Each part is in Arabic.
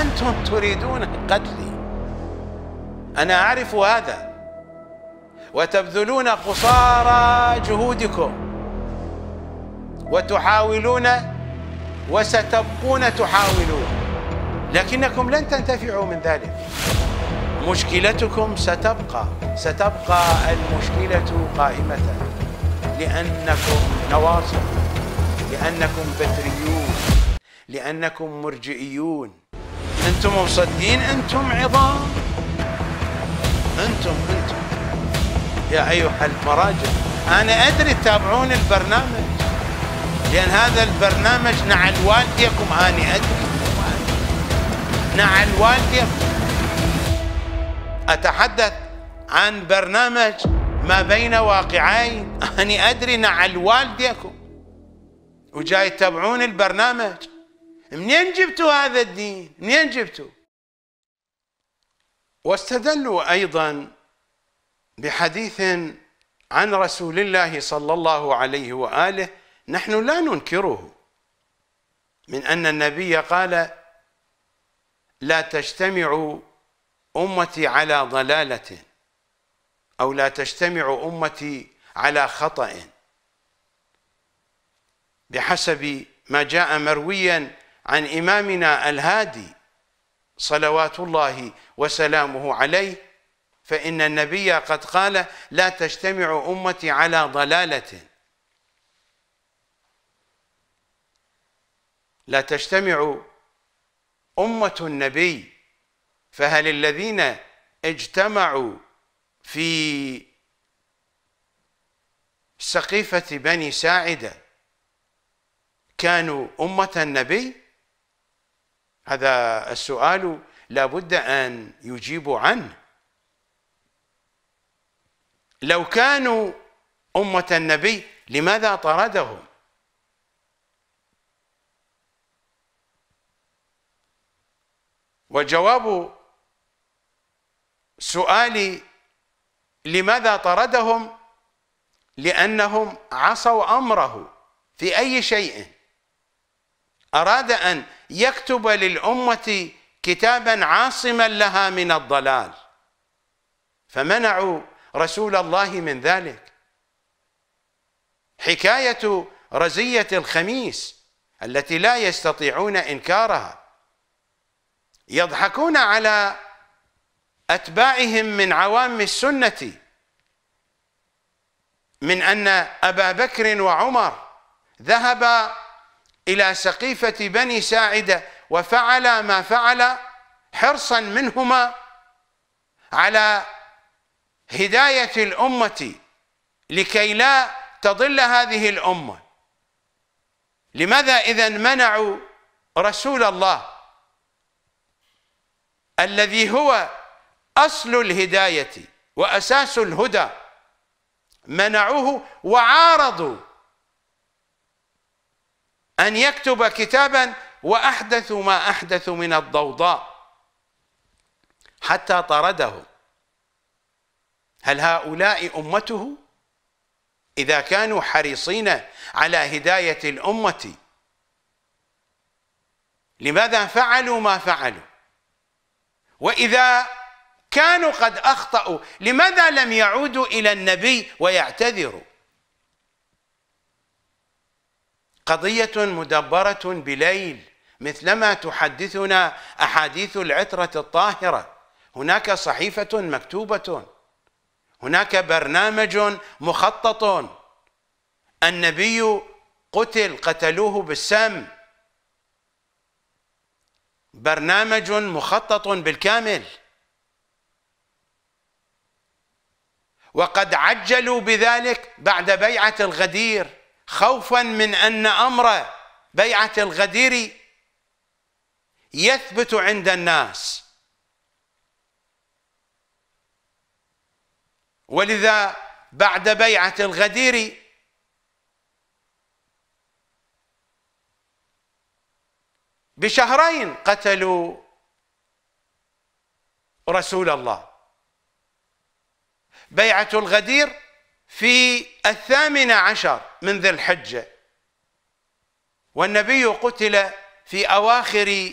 أنتم تريدون قتلي أنا أعرف هذا وتبذلون قصارى جهودكم وتحاولون وستبقون تحاولون لكنكم لن تنتفعوا من ذلك مشكلتكم ستبقى ستبقى المشكلة قائمة لأنكم نواصب لأنكم بدريون لأنكم مرجئيون انتم مصدقين انتم عظام انتم انتم يا ايها المراجع انا ادري تتابعون البرنامج لان هذا البرنامج نعل والديكم انا ادري نعل والديكم اتحدث عن برنامج ما بين واقعين أنا أدري نعل والديكم وجاي تتابعون البرنامج منين جبتوا هذا الدين منين جبتوا واستدلوا أيضا بحديث عن رسول الله صلى الله عليه وآله نحن لا ننكره من أن النبي قال لا تجتمع أمتي على ضلالة أو لا تجتمع أمتي على خطأ بحسب ما جاء مرويا عن إمامنا الهادي صلوات الله وسلامه عليه فإن النبي قد قال لا تجتمع أمتي على ضلالة لا تجتمع أمة النبي فهل الذين اجتمعوا في سقيفة بني ساعدة كانوا أمة النبي؟ هذا السؤال لا بد أن يجيبوا عنه لو كانوا أمة النبي لماذا طردهم وجواب سؤالي لماذا طردهم لأنهم عصوا أمره في أي شيء أراد أن يكتب للأمة كتابا عاصما لها من الضلال فمنعوا رسول الله من ذلك حكاية رزية الخميس التي لا يستطيعون إنكارها يضحكون على أتباعهم من عوام السنة من أن أبا بكر وعمر ذهبا إلى سقيفة بني ساعدة وفعل ما فعل حرصا منهما على هداية الأمة لكي لا تضل هذه الأمة لماذا إذا منعوا رسول الله الذي هو أصل الهداية وأساس الهدى منعوه وعارضوا أن يكتب كتابا وأحدث ما أحدث من الضوضاء حتى طرده هل هؤلاء أمته؟ إذا كانوا حريصين على هداية الأمة لماذا فعلوا ما فعلوا؟ وإذا كانوا قد أخطأوا لماذا لم يعودوا إلى النبي ويعتذروا؟ قضية مدبرة بليل مثلما تحدثنا أحاديث العترة الطاهرة هناك صحيفة مكتوبة هناك برنامج مخطط النبي قتل قتلوه بالسم برنامج مخطط بالكامل وقد عجلوا بذلك بعد بيعة الغدير خوفا من أن أمر بيعة الغدير يثبت عند الناس ولذا بعد بيعة الغدير بشهرين قتلوا رسول الله بيعة الغدير في الثامنة عشر من ذي الحجة والنبي قتل في أواخر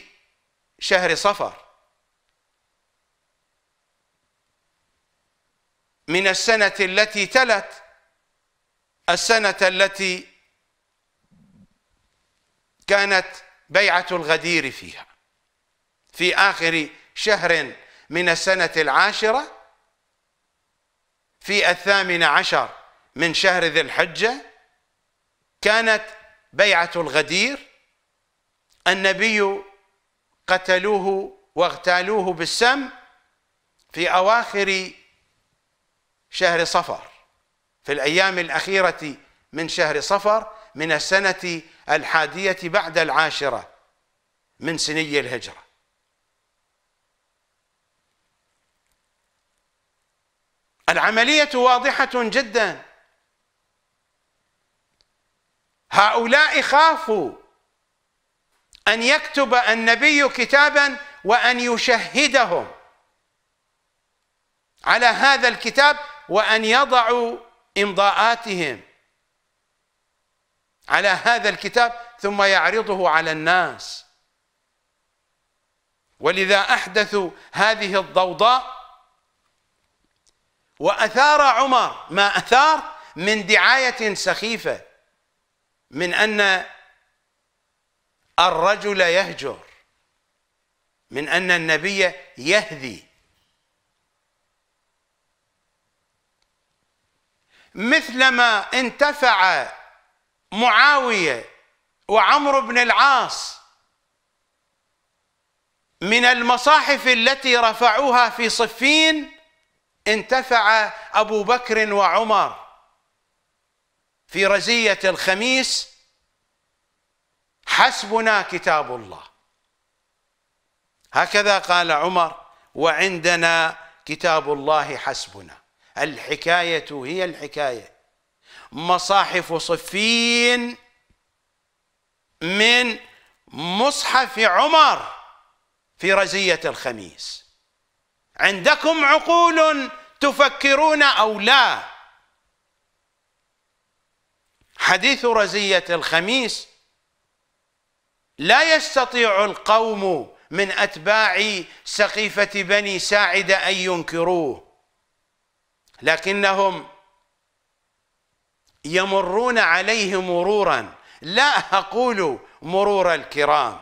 شهر صفر من السنة التي تلت السنة التي كانت بيعة الغدير فيها في آخر شهر من السنة العاشرة في الثامن عشر من شهر ذي الحجة كانت بيعة الغدير النبي قتلوه واغتالوه بالسم في أواخر شهر صفر في الأيام الأخيرة من شهر صفر من السنة الحادية بعد العاشرة من سني الهجرة العملية واضحة جدا هؤلاء خافوا أن يكتب النبي كتابا وأن يشهدهم على هذا الكتاب وأن يضعوا إمضاءاتهم على هذا الكتاب ثم يعرضه على الناس ولذا أحدثوا هذه الضوضاء وأثار عمر ما أثار من دعاية سخيفة من أن الرجل يهجر من أن النبي يهذي مثلما انتفع معاوية وعمر بن العاص من المصاحف التي رفعوها في صفين انتفع أبو بكر وعمر في رزية الخميس حسبنا كتاب الله هكذا قال عمر وعندنا كتاب الله حسبنا الحكاية هي الحكاية مصاحف صفين من مصحف عمر في رزية الخميس عندكم عقول تفكرون او لا حديث رزيه الخميس لا يستطيع القوم من اتباع سقيفه بني ساعده ان ينكروه لكنهم يمرون عليه مرورا لا اقول مرور الكرام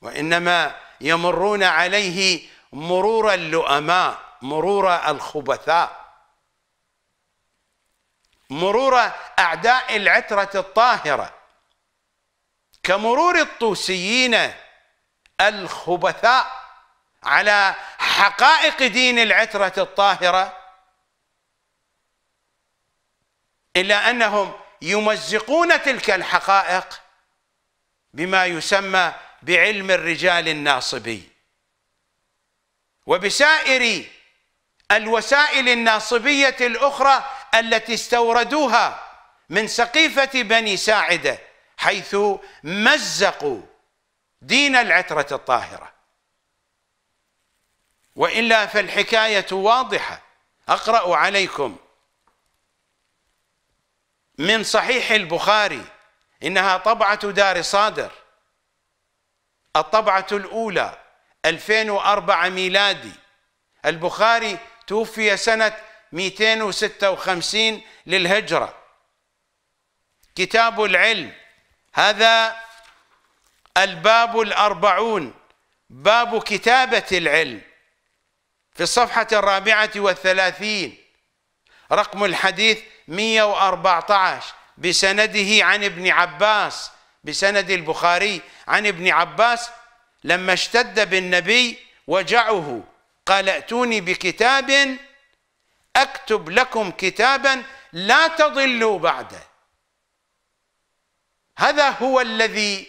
وانما يمرون عليه مرور اللؤماء مرور الخبثاء مرور أعداء العترة الطاهرة كمرور الطوسيين الخبثاء على حقائق دين العترة الطاهرة إلا أنهم يمزقون تلك الحقائق بما يسمى بعلم الرجال الناصبي وبسائر الوسائل الناصبية الأخرى التي استوردوها من سقيفة بني ساعدة حيث مزقوا دين العترة الطاهرة وإلا فالحكاية واضحة أقرأ عليكم من صحيح البخاري إنها طبعة دار صادر الطبعة الأولى 2004 ميلادي البخاري توفي سنة 256 للهجرة كتاب العلم هذا الباب الأربعون باب كتابة العلم في الصفحة الرابعة والثلاثين رقم الحديث 114 بسنده عن ابن عباس بسند البخاري عن ابن عباس لما اشتد بالنبي وجعه قال ائتوني بكتاب اكتب لكم كتابا لا تضلوا بعده هذا هو الذي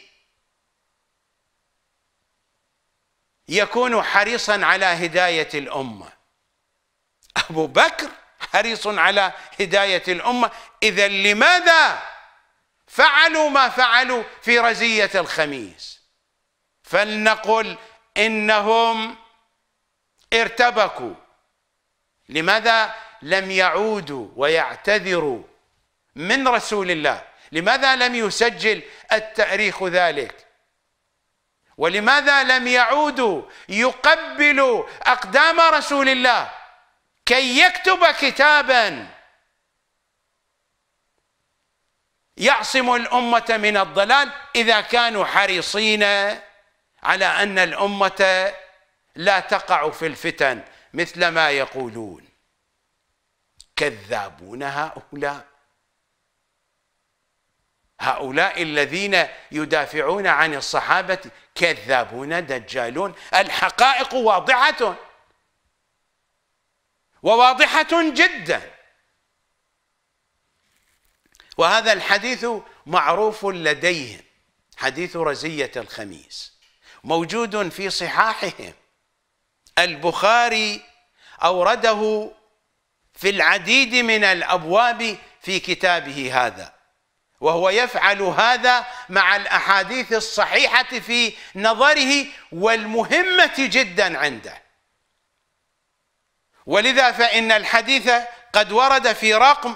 يكون حريصا على هدايه الامه ابو بكر حريص على هدايه الامه اذا لماذا فعلوا ما فعلوا في رزية الخميس فلنقل إنهم ارتبكوا لماذا لم يعودوا ويعتذروا من رسول الله لماذا لم يسجل التاريخ ذلك ولماذا لم يعودوا يقبلوا أقدام رسول الله كي يكتب كتاباً يعصم الأمة من الضلال إذا كانوا حريصين على أن الأمة لا تقع في الفتن مثل ما يقولون كذابون هؤلاء هؤلاء الذين يدافعون عن الصحابة كذابون دجالون الحقائق واضحة وواضحة جداً وهذا الحديث معروف لديهم حديث رزية الخميس موجود في صحاحهم البخاري أورده في العديد من الأبواب في كتابه هذا وهو يفعل هذا مع الأحاديث الصحيحة في نظره والمهمة جدا عنده ولذا فإن الحديث قد ورد في رقم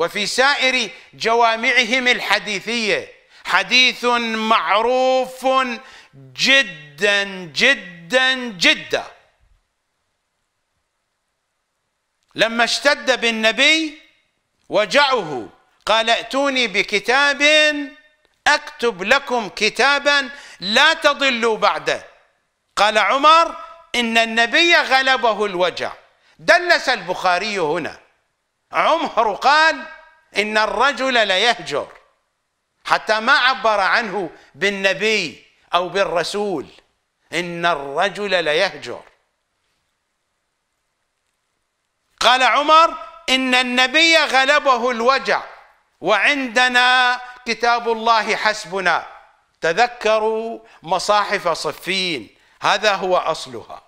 وفي سائر جوامعهم الحديثيه حديث معروف جدا جدا جدا لما اشتد بالنبي وجعه قال ائتوني بكتاب اكتب لكم كتابا لا تضلوا بعده قال عمر ان النبي غلبه الوجع دلس البخاري هنا عمر قال إن الرجل ليهجر حتى ما عبر عنه بالنبي أو بالرسول إن الرجل ليهجر قال عمر إن النبي غلبه الوجع وعندنا كتاب الله حسبنا تذكروا مصاحف صفين هذا هو أصلها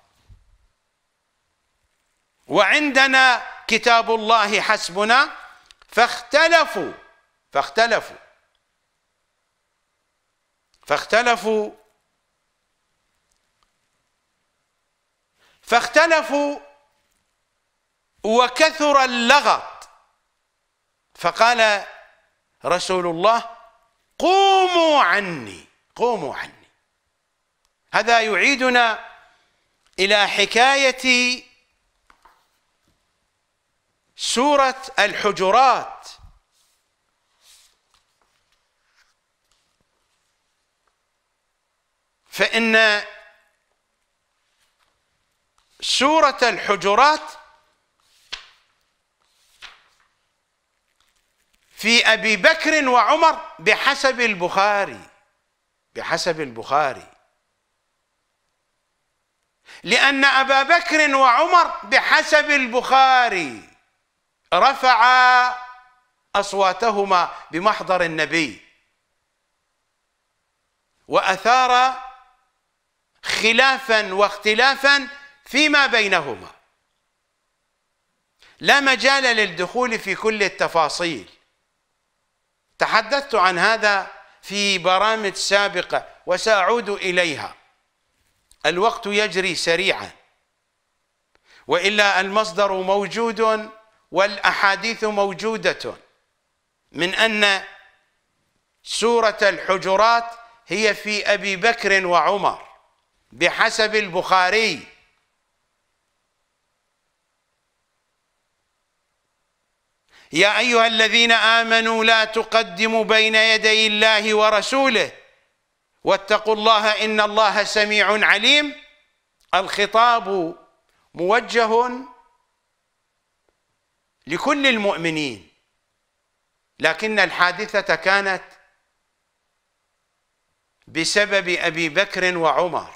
وعندنا كتاب الله حسبنا فاختلفوا فاختلفوا فاختلفوا فاختلفوا وكثر اللغط فقال رسول الله قوموا عني قوموا عني هذا يعيدنا إلى حكاية سورة الحجرات فإن سورة الحجرات في أبي بكر وعمر بحسب البخاري بحسب البخاري لأن أبا بكر وعمر بحسب البخاري رفعا اصواتهما بمحضر النبي واثار خلافا واختلافا فيما بينهما لا مجال للدخول في كل التفاصيل تحدثت عن هذا في برامج سابقه وساعود اليها الوقت يجري سريعا والا المصدر موجود والأحاديث موجودة من أن سورة الحجرات هي في أبي بكر وعمر بحسب البخاري يا أيها الذين آمنوا لا تقدموا بين يدي الله ورسوله واتقوا الله إن الله سميع عليم الخطاب موجه لكل المؤمنين لكن الحادثة كانت بسبب أبي بكر وعمر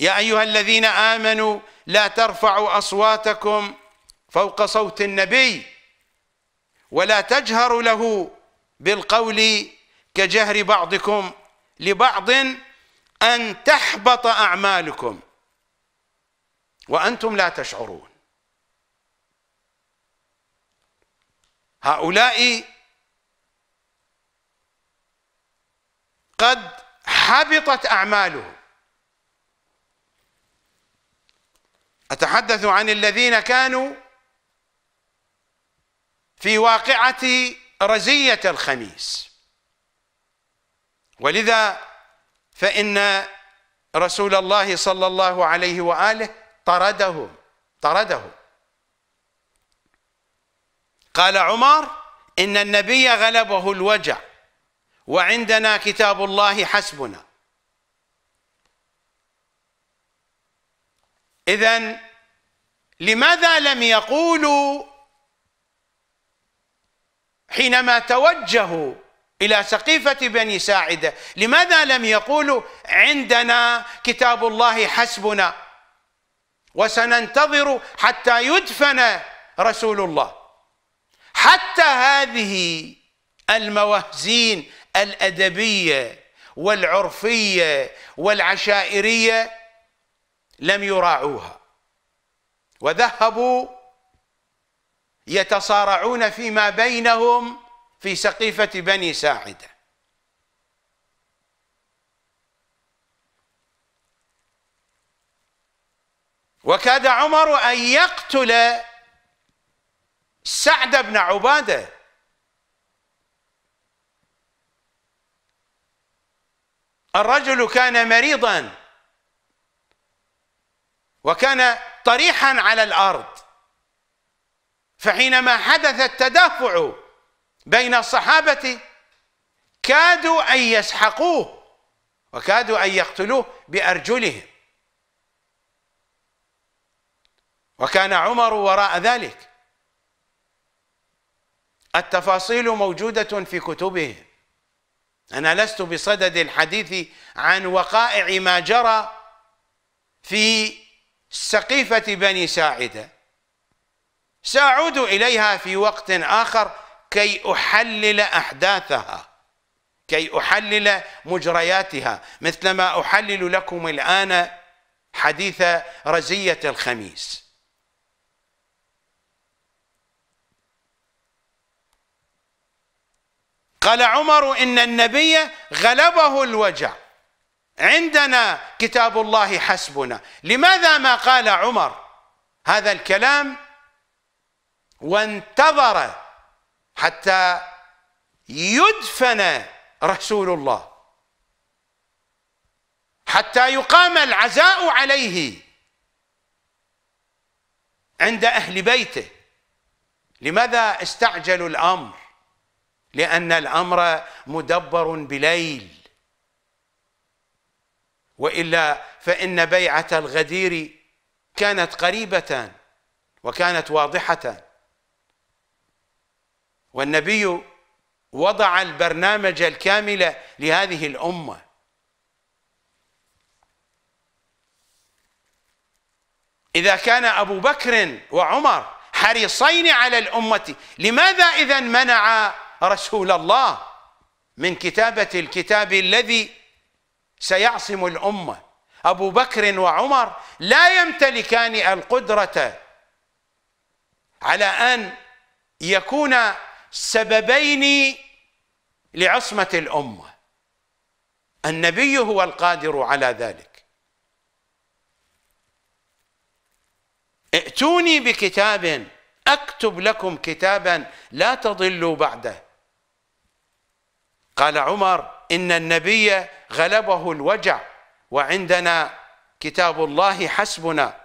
يا أيها الذين آمنوا لا ترفعوا أصواتكم فوق صوت النبي ولا تجهروا له بالقول كجهر بعضكم لبعض أن تحبط أعمالكم وأنتم لا تشعرون هؤلاء قد حبطت أعمالهم أتحدث عن الذين كانوا في واقعة رزية الخميس ولذا فإن رسول الله صلى الله عليه وآله طردهم طردهم قال عمر إن النبي غلبه الوجع وعندنا كتاب الله حسبنا إذا لماذا لم يقولوا حينما توجهوا إلى سقيفة بني ساعدة لماذا لم يقولوا عندنا كتاب الله حسبنا وسننتظر حتى يدفن رسول الله حتى هذه الموازين الأدبية والعرفية والعشائرية لم يراعوها وذهبوا يتصارعون فيما بينهم في سقيفة بني ساعدة وكاد عمر أن يقتل سعد بن عباده الرجل كان مريضا وكان طريحا على الارض فحينما حدث التدافع بين الصحابه كادوا ان يسحقوه وكادوا ان يقتلوه بارجلهم وكان عمر وراء ذلك التفاصيل موجودة في كتبه أنا لست بصدد الحديث عن وقائع ما جرى في سقيفة بني ساعدة سأعود إليها في وقت آخر كي أحلل أحداثها كي أحلل مجرياتها مثلما أحلل لكم الآن حديث رزية الخميس قال عمر إن النبي غلبه الوجع عندنا كتاب الله حسبنا لماذا ما قال عمر هذا الكلام وانتظر حتى يدفن رسول الله حتى يقام العزاء عليه عند أهل بيته لماذا استعجلوا الأمر لأن الأمر مدبر بليل وإلا فإن بيعة الغدير كانت قريبة وكانت واضحة والنبي وضع البرنامج الكامل لهذه الأمة إذا كان أبو بكر وعمر حريصين على الأمة لماذا إذا منع رسول الله من كتابة الكتاب الذي سيعصم الأمة أبو بكر وعمر لا يمتلكان القدرة على أن يكون سببين لعصمة الأمة النبي هو القادر على ذلك ائتوني بكتاب أكتب لكم كتابا لا تضلوا بعده قال عمر إن النبي غلبه الوجع وعندنا كتاب الله حسبنا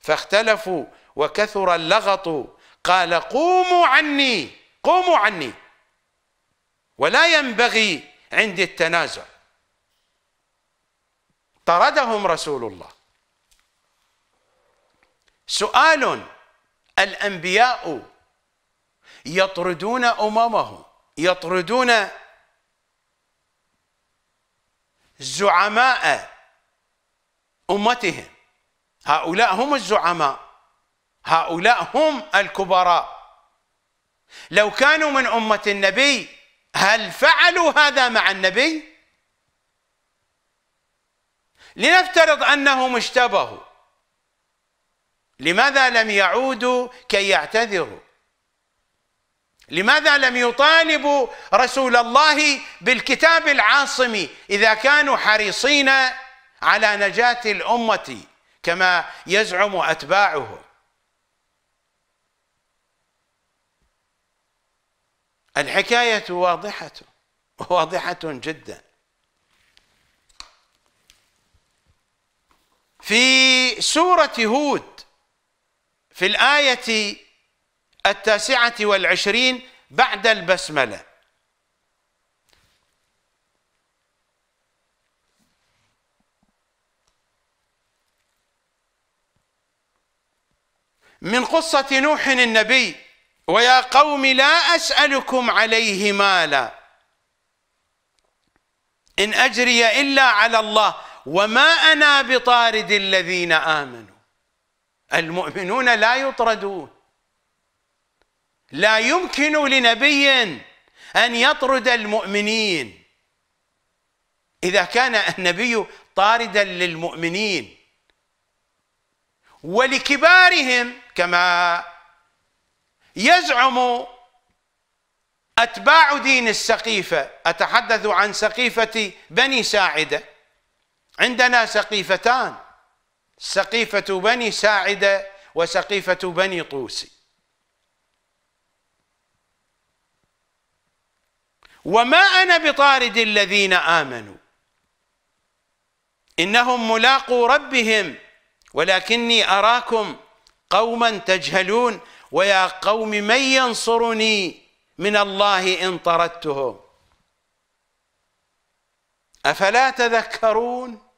فاختلفوا وكثر اللغط قال قوموا عني قوموا عني ولا ينبغي عندي التنازع طردهم رسول الله سؤال الأنبياء يطردون أممهم يطردون زعماء امتهم هؤلاء هم الزعماء هؤلاء هم الكبراء لو كانوا من امه النبي هل فعلوا هذا مع النبي لنفترض انهم اشتبهوا لماذا لم يعودوا كي يعتذروا لماذا لم يطالبوا رسول الله بالكتاب العاصم اذا كانوا حريصين على نجاه الامه كما يزعم اتباعه الحكايه واضحه واضحه جدا في سوره هود في الايه التاسعة والعشرين بعد البسملة من قصة نوح النبي ويا قوم لا أسألكم عليه مالا إن أجري إلا على الله وما أنا بطارد الذين آمنوا المؤمنون لا يطردون لا يمكن لنبي ان يطرد المؤمنين اذا كان النبي طاردا للمؤمنين ولكبارهم كما يزعم اتباع دين السقيفه اتحدث عن سقيفه بني ساعده عندنا سقيفتان سقيفه بني ساعده وسقيفه بني طوسي وما أنا بطارد الذين آمنوا إنهم ملاقو ربهم ولكني أراكم قوما تجهلون ويا قوم من ينصرني من الله إن طردتهم أفلا تذكرون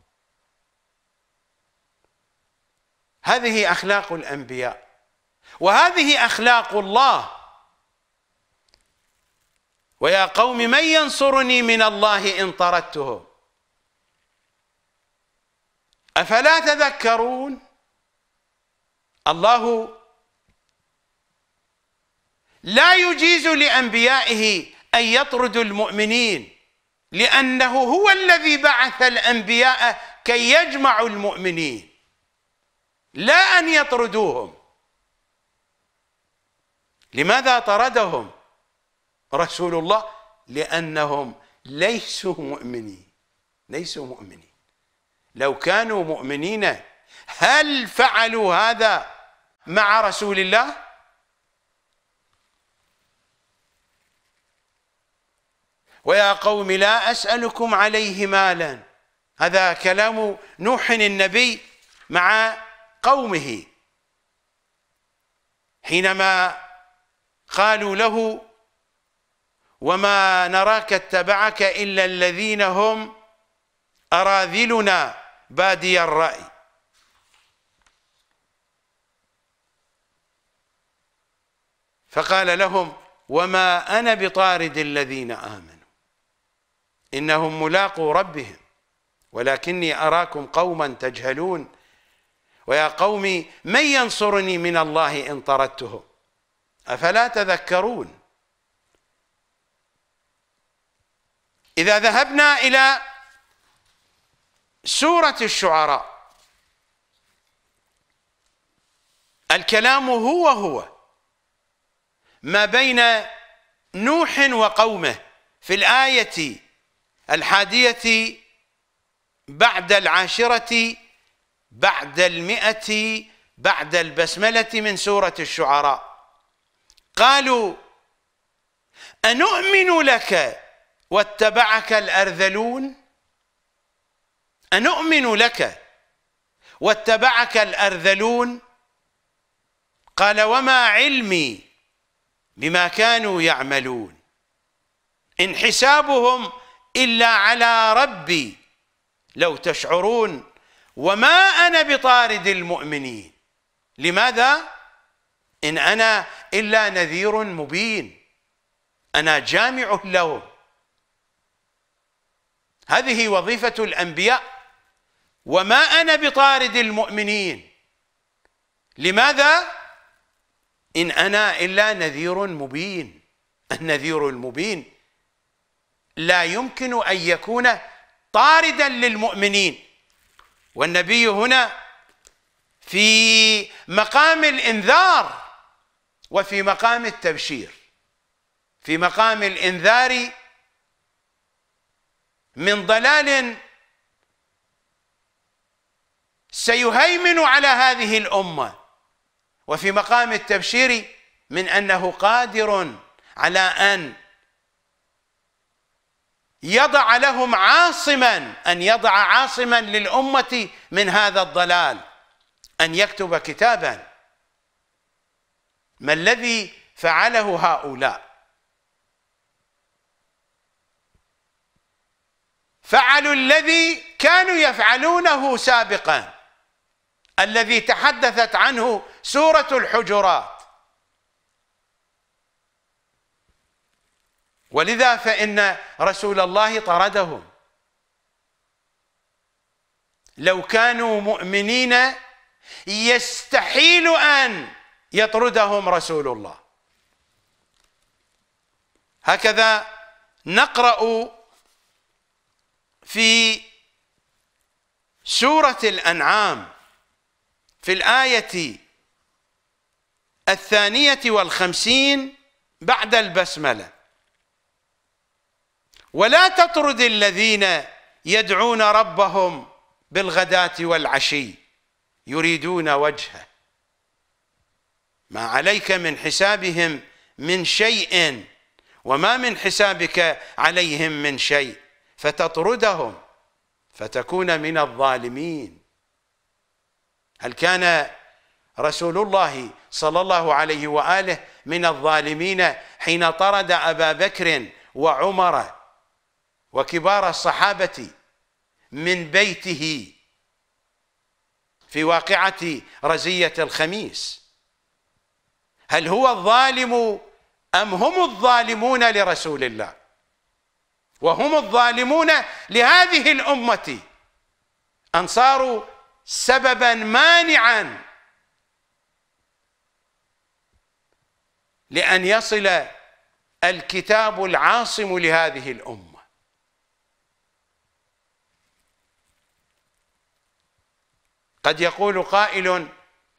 هذه أخلاق الأنبياء وهذه أخلاق الله ويا قوم من ينصرني من الله إن طردته أفلا تذكرون الله لا يجيز لأنبيائه أن يطردوا المؤمنين لأنه هو الذي بعث الأنبياء كي يجمعوا المؤمنين لا أن يطردوهم لماذا طردهم رسول الله لأنهم ليسوا مؤمنين ليسوا مؤمنين لو كانوا مؤمنين هل فعلوا هذا مع رسول الله ويا قوم لا أسألكم عليه مالا هذا كلام نوح النبي مع قومه حينما قالوا له وما نراك اتبعك إلا الذين هم أراذلنا بادي الرأي فقال لهم وما أنا بطارد الذين آمنوا إنهم ملاقو ربهم ولكني أراكم قوما تجهلون ويا قومي من ينصرني من الله إن طردتهم أفلا تذكرون إذا ذهبنا إلى سورة الشعراء الكلام هو هو ما بين نوح وقومه في الآية الحادية بعد العاشرة بعد المئة بعد البسملة من سورة الشعراء قالوا أنؤمن لك واتبعك الارذلون انؤمن لك واتبعك الارذلون قال وما علمي بما كانوا يعملون ان حسابهم الا على ربي لو تشعرون وما انا بطارد المؤمنين لماذا ان انا الا نذير مبين انا جامع لهم هذه وظيفة الأنبياء وما أنا بطارد المؤمنين لماذا؟ إن أنا إلا نذير مبين النذير المبين لا يمكن أن يكون طاردا للمؤمنين والنبي هنا في مقام الإنذار وفي مقام التبشير في مقام الإنذار من ضلال سيهيمن على هذه الامه وفي مقام التبشير من انه قادر على ان يضع لهم عاصما ان يضع عاصما للامه من هذا الضلال ان يكتب كتابا ما الذي فعله هؤلاء فعلوا الذي كانوا يفعلونه سابقا الذي تحدثت عنه سورة الحجرات ولذا فإن رسول الله طردهم لو كانوا مؤمنين يستحيل أن يطردهم رسول الله هكذا نقرأ في سورة الأنعام في الآية الثانية والخمسين بعد البسملة ولا تطرد الذين يدعون ربهم بالغداة والعشي يريدون وجهه ما عليك من حسابهم من شيء وما من حسابك عليهم من شيء فتطردهم فتكون من الظالمين هل كان رسول الله صلى الله عليه واله من الظالمين حين طرد ابا بكر وعمر وكبار الصحابه من بيته في واقعه رزيه الخميس هل هو الظالم ام هم الظالمون لرسول الله وهم الظالمون لهذه الأمة أن صاروا سببا مانعا لأن يصل الكتاب العاصم لهذه الأمة قد يقول قائل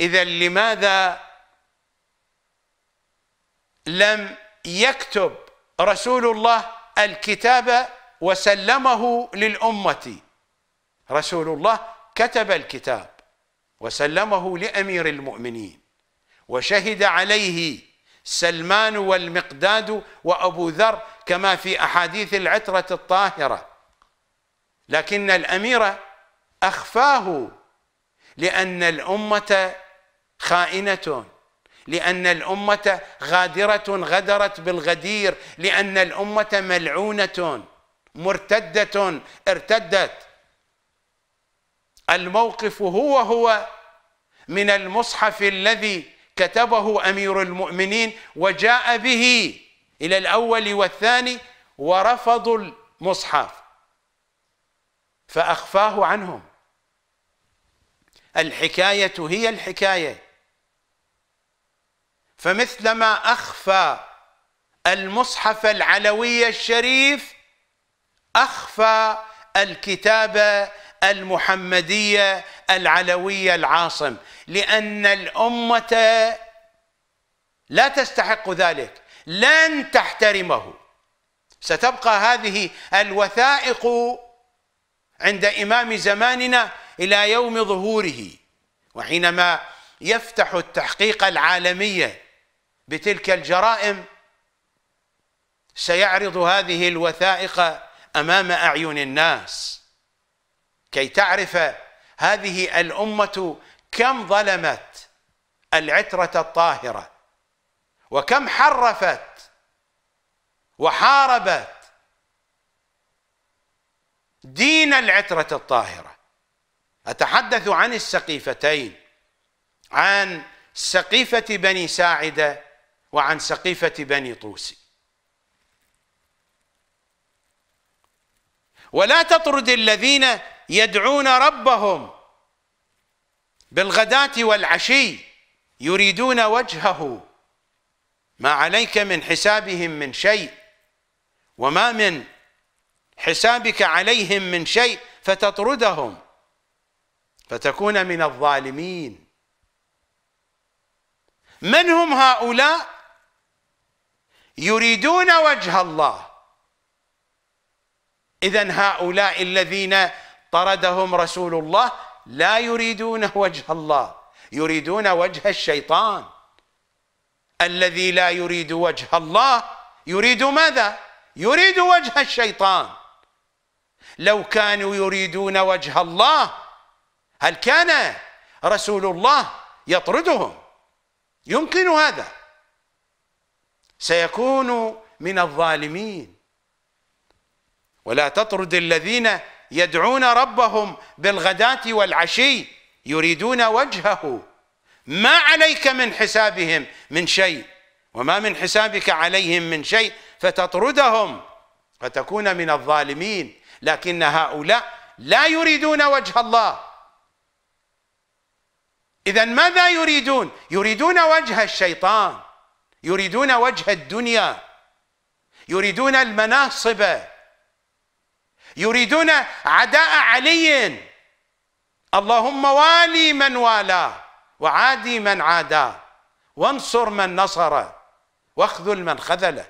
إذا لماذا لم يكتب رسول الله الكتاب وسلمه للأمة رسول الله كتب الكتاب وسلمه لأمير المؤمنين وشهد عليه سلمان والمقداد وأبو ذر كما في أحاديث العترة الطاهرة لكن الأمير أخفاه لأن الأمة خائنة لأن الأمة غادرة غدرت بالغدير لأن الأمة ملعونة مرتدة ارتدت الموقف هو هو من المصحف الذي كتبه أمير المؤمنين وجاء به إلى الأول والثاني ورفضوا المصحف فأخفاه عنهم الحكاية هي الحكاية فمثلما أخفى المصحف العلوي الشريف أخفى الكتابة المحمدية العلوية العاصم لأن الأمة لا تستحق ذلك لن تحترمه ستبقى هذه الوثائق عند إمام زماننا إلى يوم ظهوره وحينما يفتح التحقيق العالمية بتلك الجرائم سيعرض هذه الوثائق امام اعين الناس كي تعرف هذه الامه كم ظلمت العتره الطاهره وكم حرفت وحاربت دين العتره الطاهره اتحدث عن السقيفتين عن سقيفه بني ساعده وعن سقيفة بني طوسي ولا تطرد الذين يدعون ربهم بالغداة والعشي يريدون وجهه ما عليك من حسابهم من شيء وما من حسابك عليهم من شيء فتطردهم فتكون من الظالمين من هم هؤلاء يريدون وجه الله إذا هؤلاء الذين طردهم رسول الله لا يريدون وجه الله يريدون وجه الشيطان الذي لا يريد وجه الله يريد ماذا؟ يريد وجه الشيطان لو كانوا يريدون وجه الله هل كان رسول الله يطردهم؟ يمكن هذا سيكون من الظالمين ولا تطرد الذين يدعون ربهم بالغداة والعشي يريدون وجهه ما عليك من حسابهم من شيء وما من حسابك عليهم من شيء فتطردهم فتكون من الظالمين لكن هؤلاء لا يريدون وجه الله اذا ماذا يريدون يريدون وجه الشيطان يريدون وجه الدنيا يريدون المناصب يريدون عداء علي اللهم والي من والاه وعادي من عاداه وانصر من نصره واخذل من خذله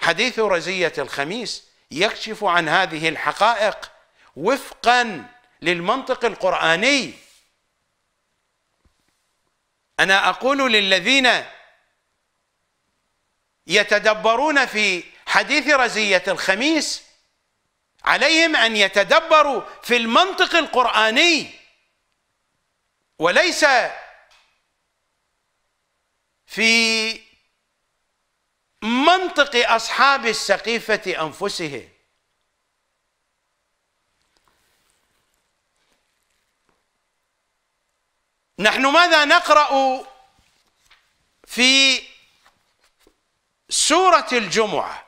حديث رزية الخميس يكشف عن هذه الحقائق وفقا للمنطق القرآني أنا أقول للذين يتدبرون في حديث رزية الخميس عليهم أن يتدبروا في المنطق القرآني وليس في منطق أصحاب السقيفة أنفسهم نحن ماذا نقرا في سوره الجمعه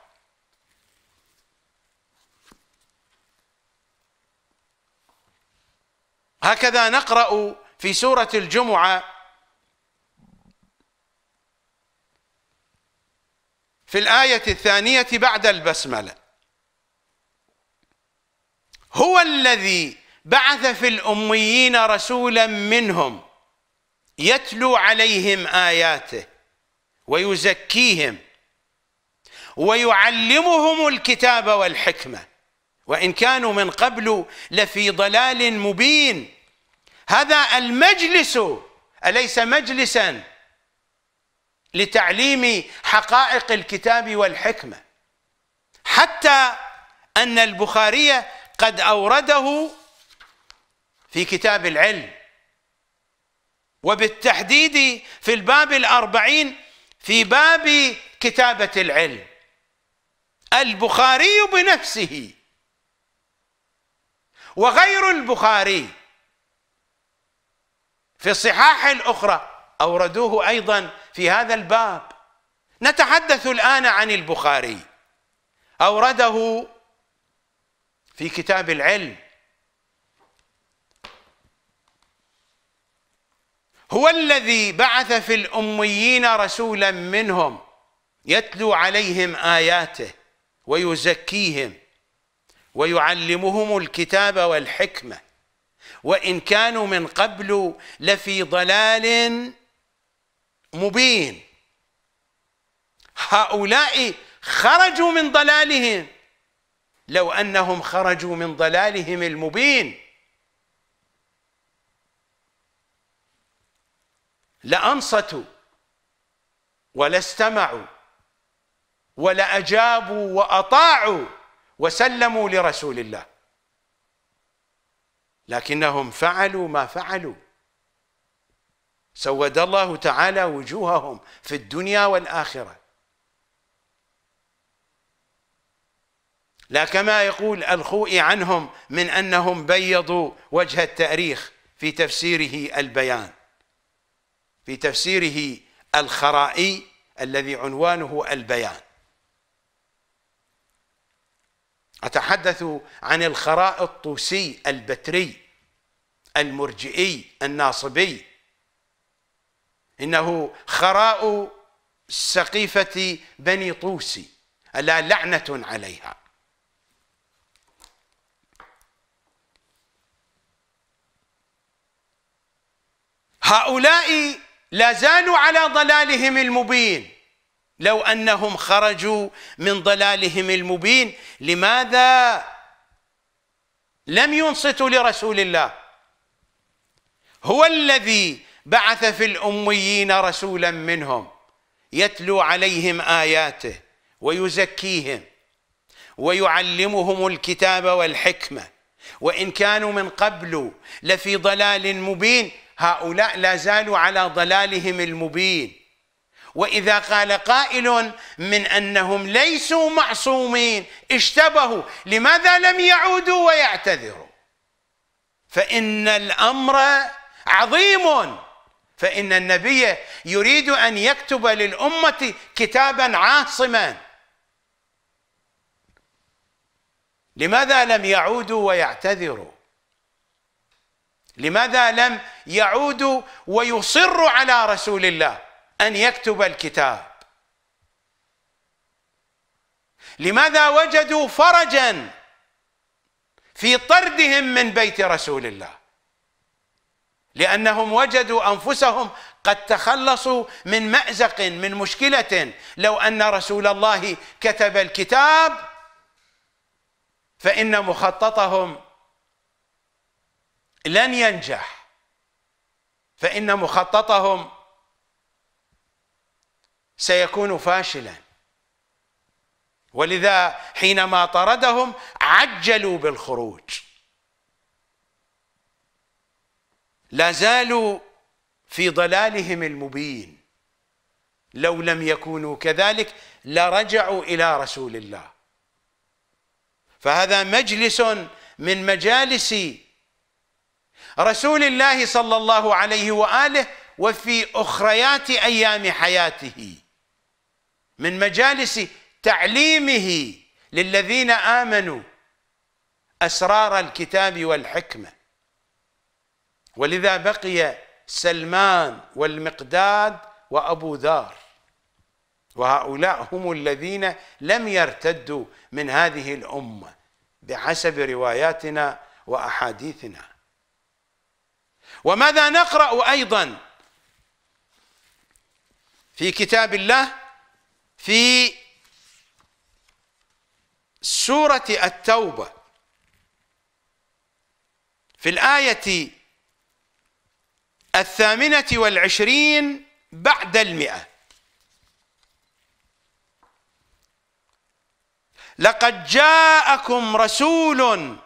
هكذا نقرا في سوره الجمعه في الايه الثانيه بعد البسمله هو الذي بعث في الاميين رسولا منهم يتلو عليهم اياته ويزكيهم ويعلمهم الكتاب والحكمه وان كانوا من قبل لفي ضلال مبين هذا المجلس اليس مجلسا لتعليم حقائق الكتاب والحكمه حتى ان البخاري قد اورده في كتاب العلم وبالتحديد في الباب الأربعين في باب كتابة العلم البخاري بنفسه وغير البخاري في الصحاح الأخرى أوردوه أيضا في هذا الباب نتحدث الآن عن البخاري أورده في كتاب العلم هو الذي بعث في الأميين رسولا منهم يتلو عليهم آياته ويزكيهم ويعلمهم الكتاب والحكمة وإن كانوا من قبل لفي ضلال مبين هؤلاء خرجوا من ضلالهم لو أنهم خرجوا من ضلالهم المبين لأنصتوا ولا استمعوا ولا أجابوا وأطاعوا وسلموا لرسول الله لكنهم فعلوا ما فعلوا سود الله تعالى وجوههم في الدنيا والآخرة لا كما يقول الخوئي عنهم من أنهم بيضوا وجه التاريخ في تفسيره البيان في تفسيره الخرائي الذي عنوانه البيان أتحدث عن الخراء الطوسي البتري المرجئي الناصبي إنه خراء سقيفة بني طوسي ألا لعنة عليها هؤلاء لا زالوا على ضلالهم المبين لو انهم خرجوا من ضلالهم المبين لماذا لم ينصتوا لرسول الله هو الذي بعث في الاميين رسولا منهم يتلو عليهم اياته ويزكيهم ويعلمهم الكتاب والحكمه وان كانوا من قبل لفي ضلال مبين هؤلاء لا زالوا على ضلالهم المبين واذا قال قائل من انهم ليسوا معصومين اشتبهوا لماذا لم يعودوا ويعتذروا فان الامر عظيم فان النبي يريد ان يكتب للامه كتابا عاصما لماذا لم يعودوا ويعتذروا لماذا لم يعودوا ويصر على رسول الله أن يكتب الكتاب لماذا وجدوا فرجا في طردهم من بيت رسول الله لأنهم وجدوا أنفسهم قد تخلصوا من مأزق من مشكلة لو أن رسول الله كتب الكتاب فإن مخططهم لن ينجح فإن مخططهم سيكون فاشلا ولذا حينما طردهم عجلوا بالخروج لا زالوا في ضلالهم المبين لو لم يكونوا كذلك لرجعوا الى رسول الله فهذا مجلس من مجالس رسول الله صلى الله عليه واله وفي اخريات ايام حياته من مجالس تعليمه للذين امنوا اسرار الكتاب والحكمه ولذا بقي سلمان والمقداد وابو ذار وهؤلاء هم الذين لم يرتدوا من هذه الامه بحسب رواياتنا واحاديثنا وماذا نقرأ أيضا في كتاب الله في سورة التوبة في الآية الثامنة والعشرين بعد المئة لقد جاءكم رسول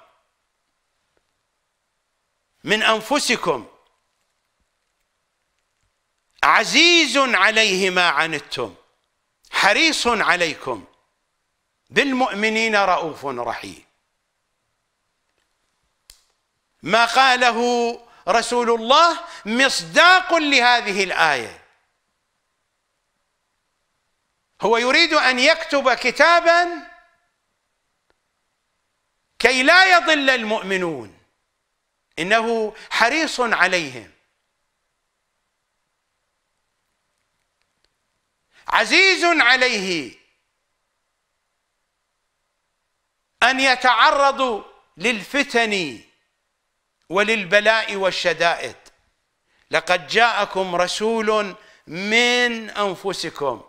من انفسكم عزيز عليه ما عنتم حريص عليكم بالمؤمنين رؤوف رحيم ما قاله رسول الله مصداق لهذه الايه هو يريد ان يكتب كتابا كي لا يضل المؤمنون انه حريص عليهم عزيز عليه ان يتعرضوا للفتن وللبلاء والشدائد لقد جاءكم رسول من انفسكم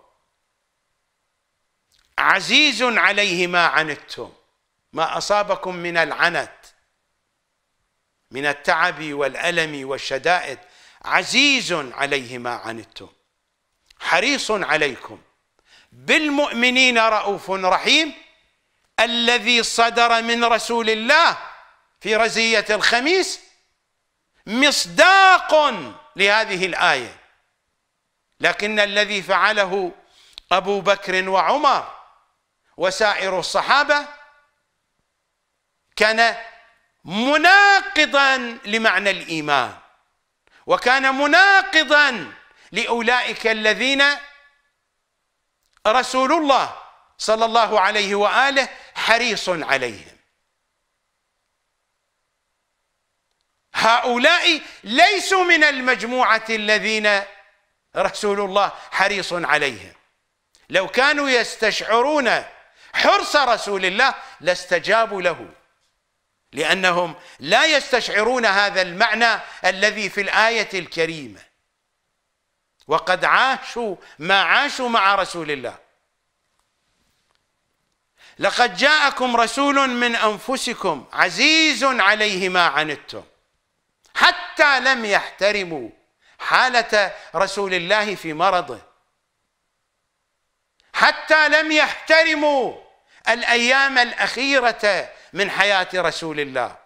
عزيز عليه ما عنتم ما اصابكم من العنت من التعب والألم والشدائد عزيز عليه ما عنتم حريص عليكم بالمؤمنين رؤوف رحيم الذي صدر من رسول الله في رزية الخميس مصداق لهذه الآية لكن الذي فعله أبو بكر وعمر وسائر الصحابة كان مناقضا لمعنى الايمان وكان مناقضا لاولئك الذين رسول الله صلى الله عليه واله حريص عليهم هؤلاء ليسوا من المجموعه الذين رسول الله حريص عليهم لو كانوا يستشعرون حرص رسول الله لاستجابوا له لأنهم لا يستشعرون هذا المعنى الذي في الآية الكريمة وقد عاشوا ما عاشوا مع رسول الله لقد جاءكم رسول من أنفسكم عزيز عليه ما عنتم حتى لم يحترموا حالة رسول الله في مرضه حتى لم يحترموا الأيام الأخيرة من حياة رسول الله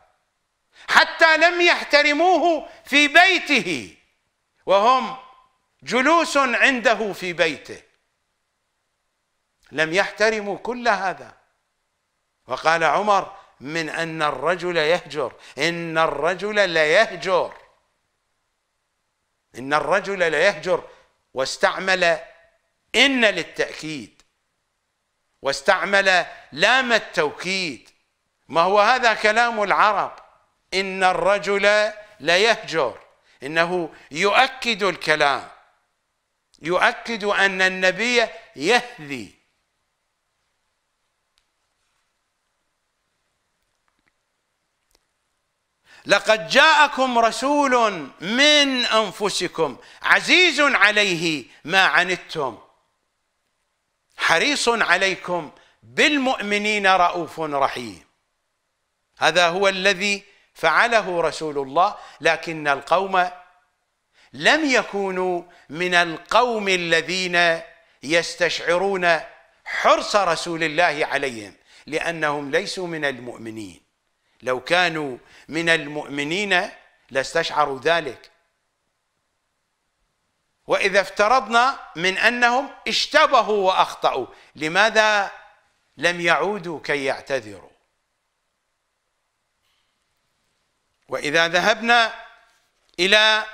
حتى لم يحترموه في بيته وهم جلوس عنده في بيته لم يحترموا كل هذا وقال عمر من أن الرجل يهجر إن الرجل ليهجر إن الرجل ليهجر واستعمل إن للتأكيد واستعمل لام التوكيد ما هو هذا كلام العرب إن الرجل ليهجر إنه يؤكد الكلام يؤكد أن النبي يهذي لقد جاءكم رسول من أنفسكم عزيز عليه ما عنتم حريص عليكم بالمؤمنين رؤوف رحيم هذا هو الذي فعله رسول الله لكن القوم لم يكونوا من القوم الذين يستشعرون حرص رسول الله عليهم لانهم ليسوا من المؤمنين لو كانوا من المؤمنين لاستشعروا ذلك واذا افترضنا من انهم اشتبهوا واخطاوا لماذا لم يعودوا كي يعتذروا واذا ذهبنا الى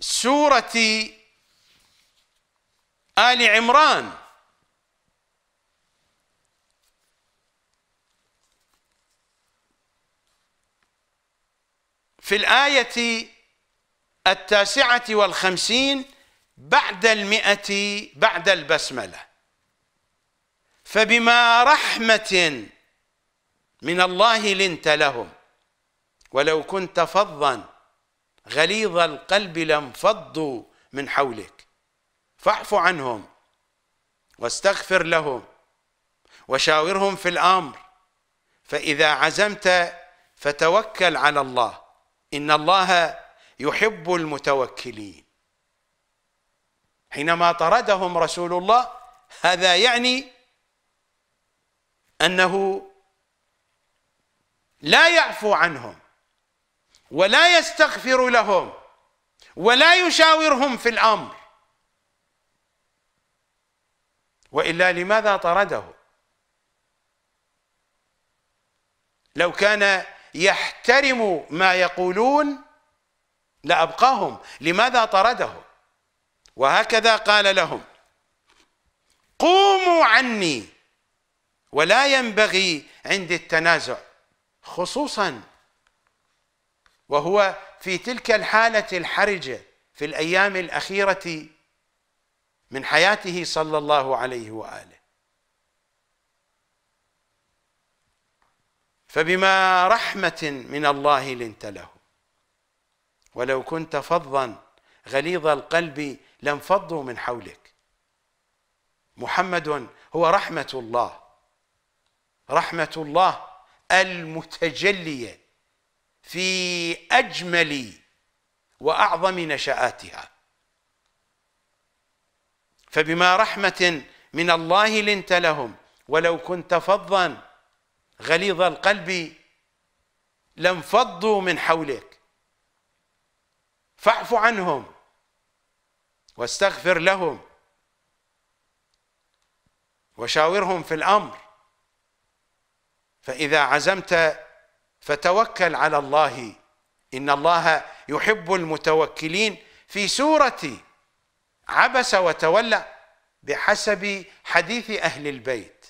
سوره ال عمران في الايه التاسعه والخمسين بعد المئه بعد البسمله فبما رحمه من الله لنت لهم ولو كنت فظا غليظ القلب لانفضوا من حولك فاعف عنهم واستغفر لهم وشاورهم في الامر فاذا عزمت فتوكل على الله ان الله يحب المتوكلين حينما طردهم رسول الله هذا يعني انه لا يعفو عنهم ولا يستغفر لهم ولا يشاورهم في الامر والا لماذا طرده لو كان يحترم ما يقولون لابقاهم لماذا طرده وهكذا قال لهم قوموا عني ولا ينبغي عندي التنازع خصوصا وهو في تلك الحالة الحرجة في الأيام الأخيرة من حياته صلى الله عليه وآله فبما رحمة من الله لنت له ولو كنت فظا غليظ القلب لانفضوا من حولك محمد هو رحمة الله رحمة الله المتجلية في اجمل واعظم نشاتها فبما رحمه من الله لنت لهم ولو كنت فظا غليظ القلب لانفضوا من حولك فاعف عنهم واستغفر لهم وشاورهم في الامر فاذا عزمت فتوكل على الله إن الله يحب المتوكلين في سورة عبس وتولى بحسب حديث أهل البيت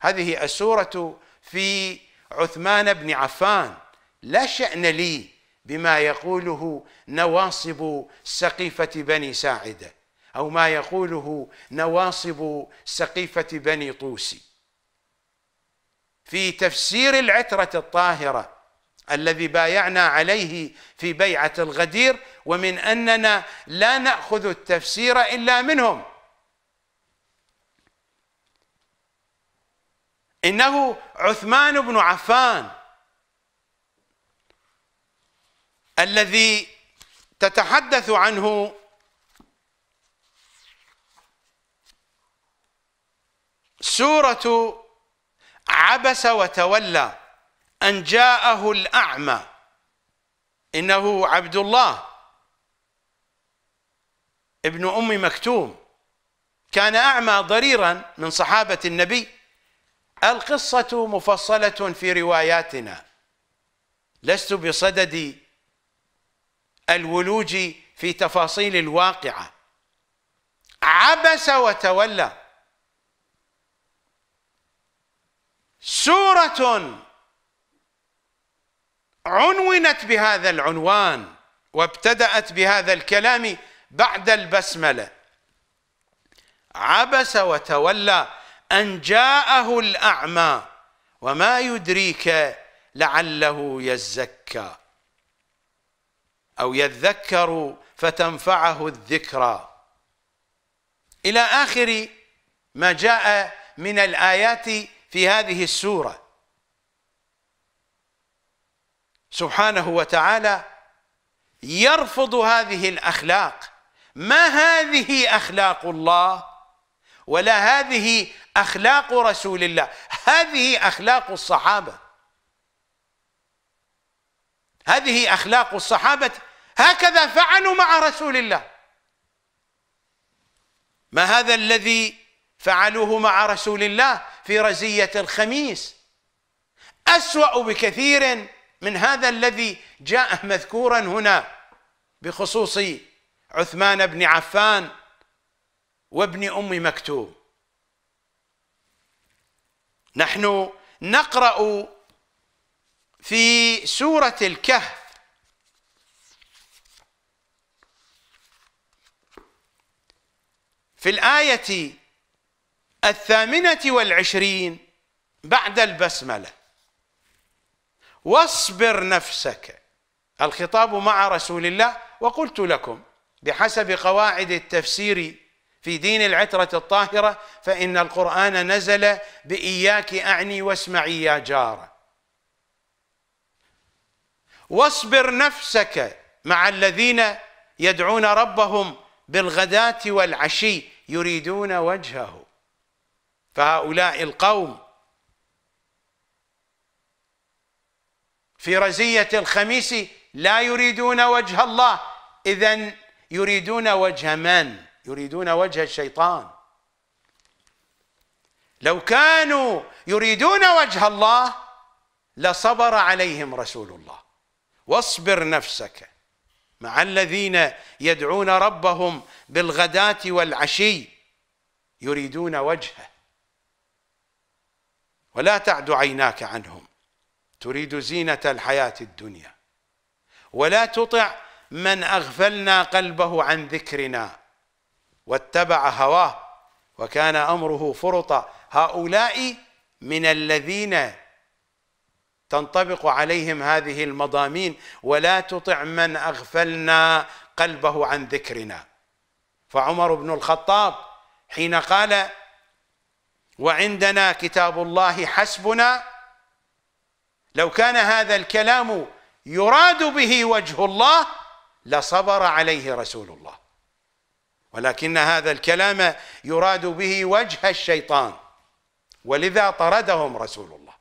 هذه السورة في عثمان بن عفان لا شأن لي بما يقوله نواصب سقيفة بني ساعدة أو ما يقوله نواصب سقيفة بني طوسي في تفسير العترة الطاهرة الذي بايعنا عليه في بيعة الغدير ومن أننا لا نأخذ التفسير إلا منهم إنه عثمان بن عفان الذي تتحدث عنه سورة عبس وتولى أن جاءه الأعمى إنه عبد الله ابن أم مكتوم كان أعمى ضريرا من صحابة النبي القصة مفصلة في رواياتنا لست بصدد الولوج في تفاصيل الواقعة عبس وتولى سورة عنونت بهذا العنوان وابتدأت بهذا الكلام بعد البسملة عبس وتولى أن جاءه الأعمى وما يدريك لعله يزكى أو يذكر فتنفعه الذكرى إلى آخر ما جاء من الآيات في هذه السوره سبحانه وتعالى يرفض هذه الاخلاق ما هذه اخلاق الله ولا هذه اخلاق رسول الله هذه اخلاق الصحابه هذه اخلاق الصحابه هكذا فعلوا مع رسول الله ما هذا الذي فعلوه مع رسول الله في رزية الخميس أسوأ بكثير من هذا الذي جاء مذكورا هنا بخصوص عثمان بن عفان وابن أم مكتوم نحن نقرأ في سورة الكهف في الآية الثامنة والعشرين بعد البسملة واصبر نفسك الخطاب مع رسول الله وقلت لكم بحسب قواعد التفسير في دين العترة الطاهرة فإن القرآن نزل بإياك أعني واسمعي يا جارة واصبر نفسك مع الذين يدعون ربهم بالغداة والعشي يريدون وجهه فهؤلاء القوم في رزية الخميس لا يريدون وجه الله إذا يريدون وجه من؟ يريدون وجه الشيطان لو كانوا يريدون وجه الله لصبر عليهم رسول الله واصبر نفسك مع الذين يدعون ربهم بالغداة والعشي يريدون وجهه ولا تعد عيناك عنهم تريد زينة الحياة الدنيا ولا تطع من أغفلنا قلبه عن ذكرنا واتبع هواه وكان أمره فرطا هؤلاء من الذين تنطبق عليهم هذه المضامين ولا تطع من أغفلنا قلبه عن ذكرنا فعمر بن الخطاب حين قال وعندنا كتاب الله حسبنا لو كان هذا الكلام يراد به وجه الله لصبر عليه رسول الله ولكن هذا الكلام يراد به وجه الشيطان ولذا طردهم رسول الله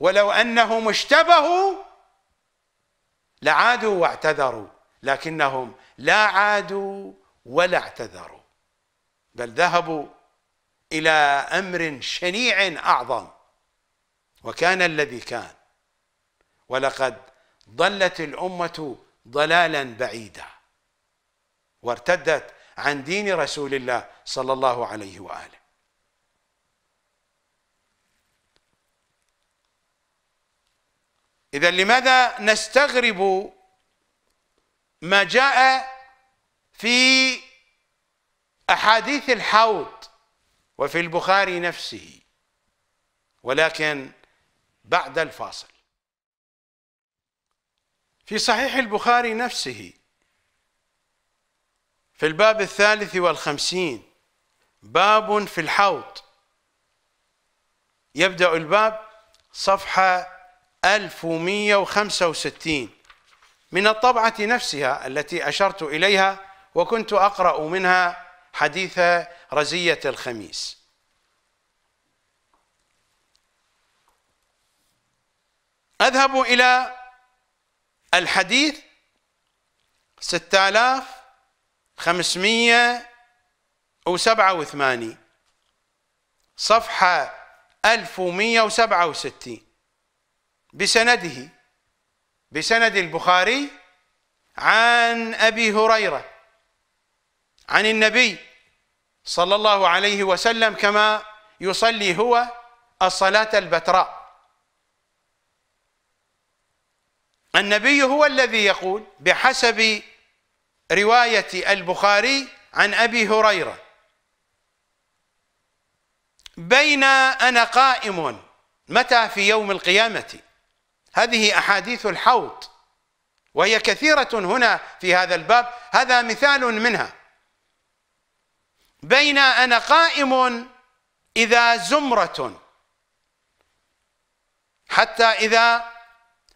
ولو انهم اشتبهوا لعادوا واعتذروا لكنهم لا عادوا ولا اعتذروا بل ذهبوا إلى أمر شنيع أعظم وكان الذي كان ولقد ضلت الأمة ضلالا بعيدا وارتدت عن دين رسول الله صلى الله عليه وآله إذا لماذا نستغرب ما جاء في أحاديث الحوض وفي البخاري نفسه ولكن بعد الفاصل في صحيح البخاري نفسه في الباب الثالث والخمسين باب في الحوض يبدأ الباب صفحة 1165 من الطبعة نفسها التي أشرت إليها وكنت أقرأ منها حديث رزية الخميس أذهب إلى الحديث 6587 صفحة 1167 بسنده بسند البخاري عن أبي هريرة عن النبي صلى الله عليه وسلم كما يصلي هو الصلاة البتراء النبي هو الذي يقول بحسب رواية البخاري عن أبي هريرة بين أنا قائم متى في يوم القيامة هذه أحاديث الحوض وهي كثيرة هنا في هذا الباب هذا مثال منها بين أنا قائم إذا زمرة حتى إذا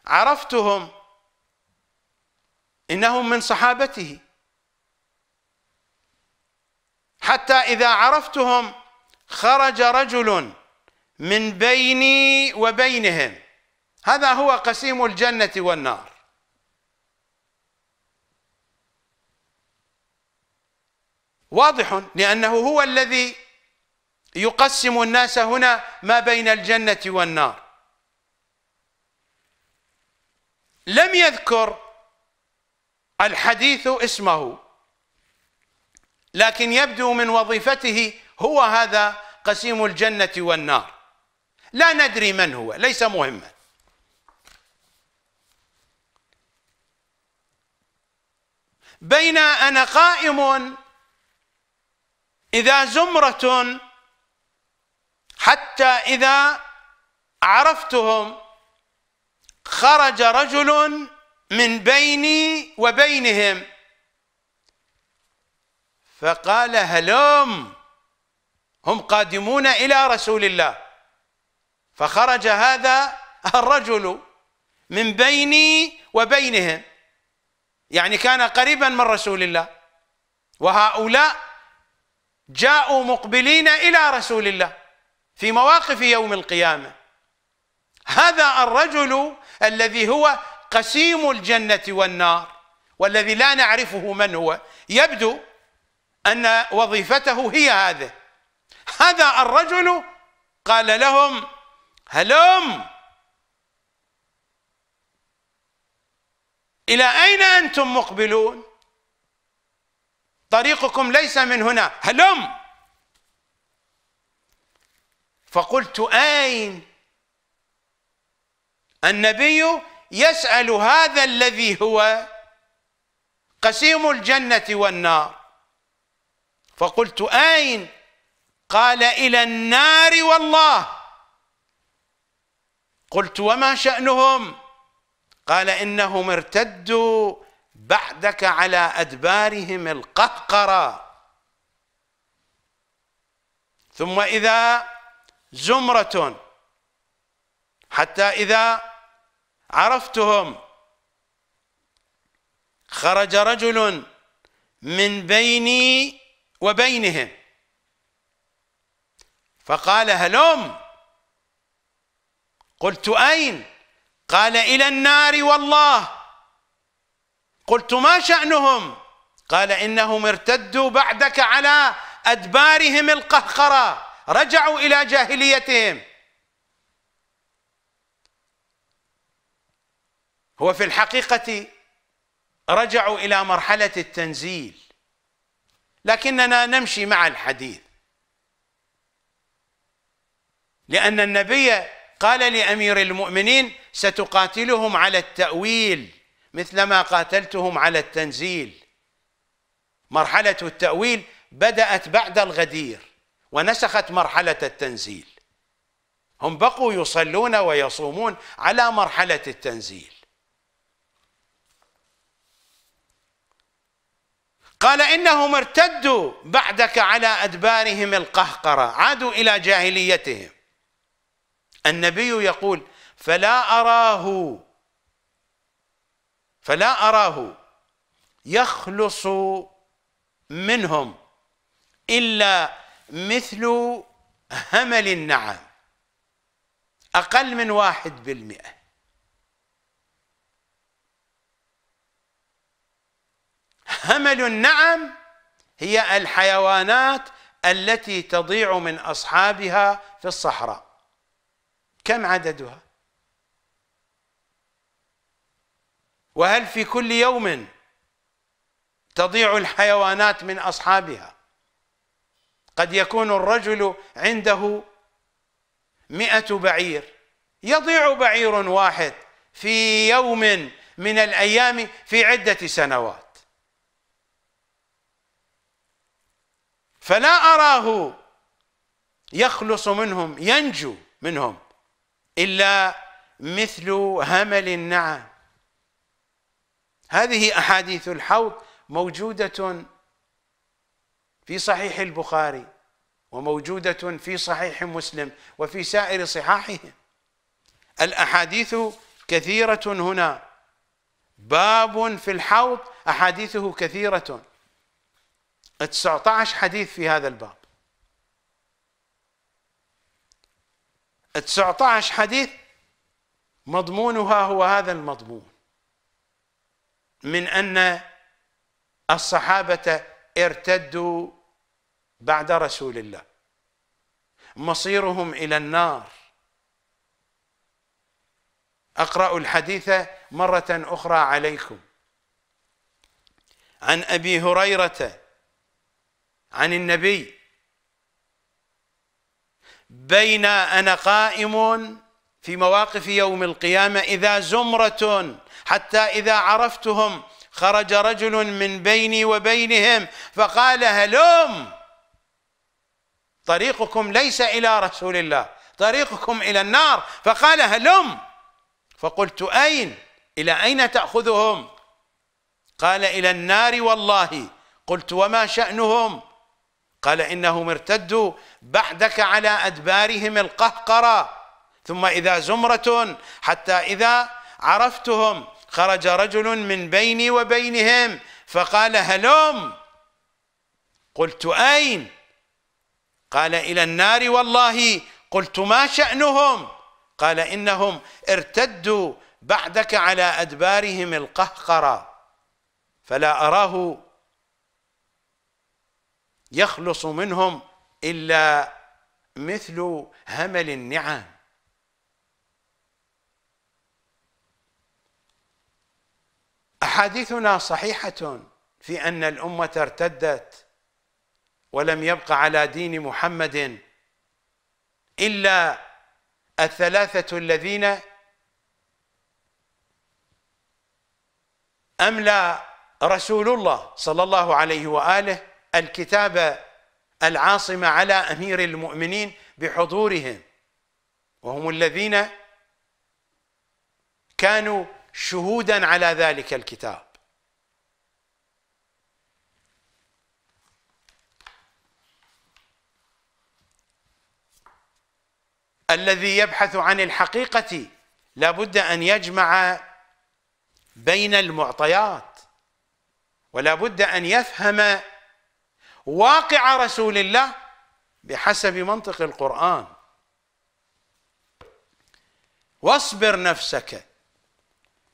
عرفتهم إنهم من صحابته حتى إذا عرفتهم خرج رجل من بيني وبينهم هذا هو قسيم الجنة والنار واضح لأنه هو الذي يقسم الناس هنا ما بين الجنة والنار لم يذكر الحديث اسمه لكن يبدو من وظيفته هو هذا قسيم الجنة والنار لا ندري من هو ليس مهما بين أنا قائم إذا زمرة حتى إذا عرفتهم خرج رجل من بيني وبينهم فقال هلوم هم قادمون إلى رسول الله فخرج هذا الرجل من بيني وبينهم يعني كان قريبا من رسول الله وهؤلاء جاءوا مقبلين الى رسول الله في مواقف يوم القيامه هذا الرجل الذي هو قسيم الجنه والنار والذي لا نعرفه من هو يبدو ان وظيفته هي هذه هذا الرجل قال لهم هلم الى اين انتم مقبلون طريقكم ليس من هنا هلم فقلت أين النبي يسأل هذا الذي هو قسيم الجنة والنار فقلت أين قال إلى النار والله قلت وما شأنهم قال إنهم ارتدوا بعدك على أدبارهم القهقرة ثم إذا زمرة حتى إذا عرفتهم خرج رجل من بيني وبينهم فقال هلم قلت أين قال إلى النار والله قلت ما شأنهم قال إنهم ارتدوا بعدك على أدبارهم القهقرة رجعوا إلى جاهليتهم هو في الحقيقة رجعوا إلى مرحلة التنزيل لكننا نمشي مع الحديث لأن النبي قال لأمير المؤمنين ستقاتلهم على التأويل مثلما قاتلتهم على التنزيل مرحلة التأويل بدأت بعد الغدير ونسخت مرحلة التنزيل هم بقوا يصلون ويصومون على مرحلة التنزيل قال إنهم ارتدوا بعدك على أدبارهم القهقرة عادوا إلى جاهليتهم النبي يقول فلا أراه فلا أراه يخلص منهم إلا مثل همل النعم أقل من واحد بالمئة همل النعم هي الحيوانات التي تضيع من أصحابها في الصحراء كم عددها؟ وهل في كل يوم تضيع الحيوانات من أصحابها قد يكون الرجل عنده مئة بعير يضيع بعير واحد في يوم من الأيام في عدة سنوات فلا أراه يخلص منهم ينجو منهم إلا مثل همل النعم هذه أحاديث الحوض موجودة في صحيح البخاري وموجودة في صحيح مسلم وفي سائر صحاحهم الأحاديث كثيرة هنا باب في الحوض أحاديثه كثيرة 19 حديث في هذا الباب 19 حديث مضمونها هو هذا المضمون من أن الصحابة ارتدوا بعد رسول الله مصيرهم إلى النار أقرأ الحديث مرة أخرى عليكم عن أبي هريرة عن النبي بين أنا قائم في مواقف يوم القيامة إذا زمرة حتى إذا عرفتهم خرج رجل من بيني وبينهم فقال هلم طريقكم ليس إلى رسول الله طريقكم إلى النار فقال هلم فقلت أين إلى أين تأخذهم قال إلى النار والله قلت وما شأنهم قال إنهم ارتدوا بعدك على أدبارهم القهقرة ثم إذا زمرة حتى إذا عرفتهم خرج رجل من بيني وبينهم فقال هلم قلت أين قال إلى النار والله قلت ما شأنهم قال إنهم ارتدوا بعدك على أدبارهم القهقرة فلا أراه يخلص منهم إلا مثل همل النعم احاديثنا صحيحه في ان الامه ارتدت ولم يبق على دين محمد الا الثلاثه الذين املى رسول الله صلى الله عليه واله الكتاب العاصم على امير المؤمنين بحضورهم وهم الذين كانوا شهودا على ذلك الكتاب الذي يبحث عن الحقيقة لابد أن يجمع بين المعطيات ولا بد أن يفهم واقع رسول الله بحسب منطق القرآن واصبر نفسك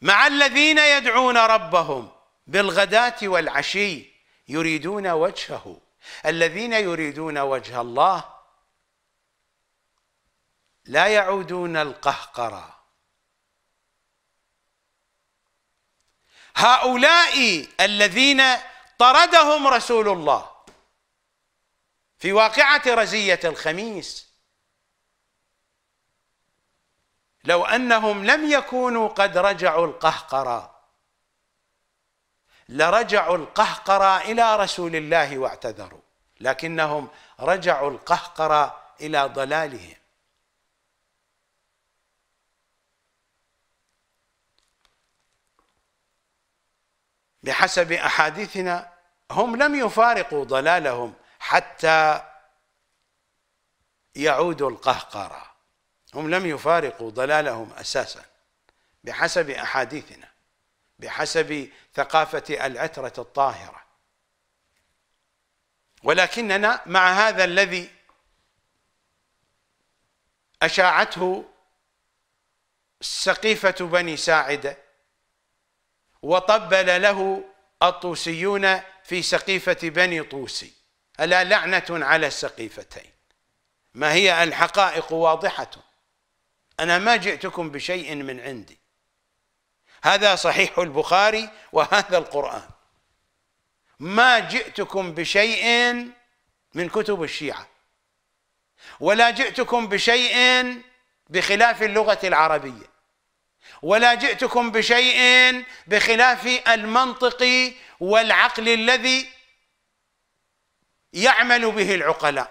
مع الذين يدعون ربهم بالغداة والعشي يريدون وجهه الذين يريدون وجه الله لا يعودون القهقرة هؤلاء الذين طردهم رسول الله في واقعة رزية الخميس لو انهم لم يكونوا قد رجعوا القهقرة لرجعوا القهقرة الى رسول الله واعتذروا لكنهم رجعوا القهقرة الى ضلالهم بحسب احاديثنا هم لم يفارقوا ضلالهم حتى يعودوا القهقره هم لم يفارقوا ضلالهم اساسا بحسب احاديثنا بحسب ثقافه العتره الطاهره ولكننا مع هذا الذي اشاعته سقيفه بني ساعده وطبل له الطوسيون في سقيفه بني طوسي الا لعنه على السقيفتين ما هي الحقائق واضحه أنا ما جئتكم بشيء من عندي هذا صحيح البخاري وهذا القرآن ما جئتكم بشيء من كتب الشيعة ولا جئتكم بشيء بخلاف اللغة العربية ولا جئتكم بشيء بخلاف المنطق والعقل الذي يعمل به العقلاء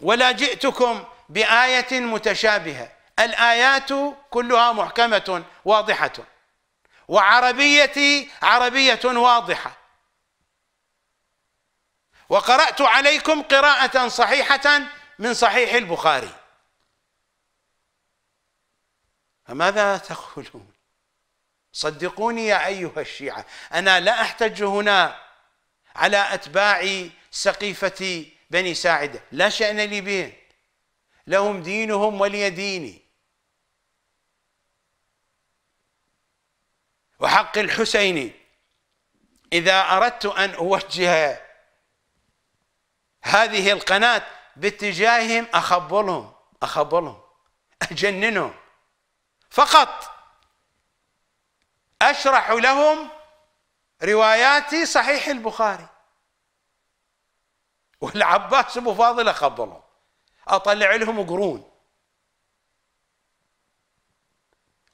ولا جئتكم بآية متشابهة الآيات كلها محكمة واضحة وعربيتي عربية واضحة وقرأت عليكم قراءة صحيحة من صحيح البخاري فماذا تقولون صدقوني يا أيها الشيعة أنا لا أحتج هنا على أتباع سقيفة بني ساعدة لا شأن لي بهم لهم دينهم ولي ديني وحق الحسين إذا أردت أن أوجه هذه القناة باتجاههم أخبلهم أخبلهم أجننهم فقط أشرح لهم رواياتي صحيح البخاري والعباس أبو فاضل أخبلهم أطلع لهم قرون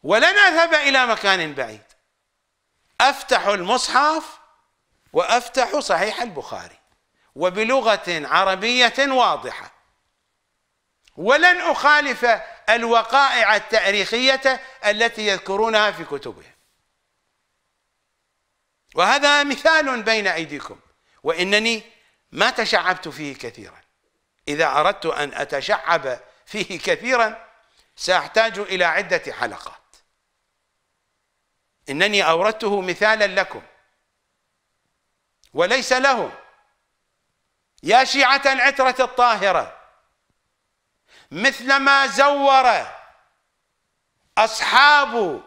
ولن أذهب إلى مكان بعيد أفتح المصحف وأفتح صحيح البخاري وبلغة عربية واضحة ولن أخالف الوقائع التاريخية التي يذكرونها في كتبهم وهذا مثال بين أيديكم وإنني ما تشعبت فيه كثيرا إذا أردت أن أتشعب فيه كثيرا سأحتاج إلى عدة حلقات إنني أوردته مثالا لكم وليس لهم يا شيعة العترة الطاهرة مثلما زور أصحاب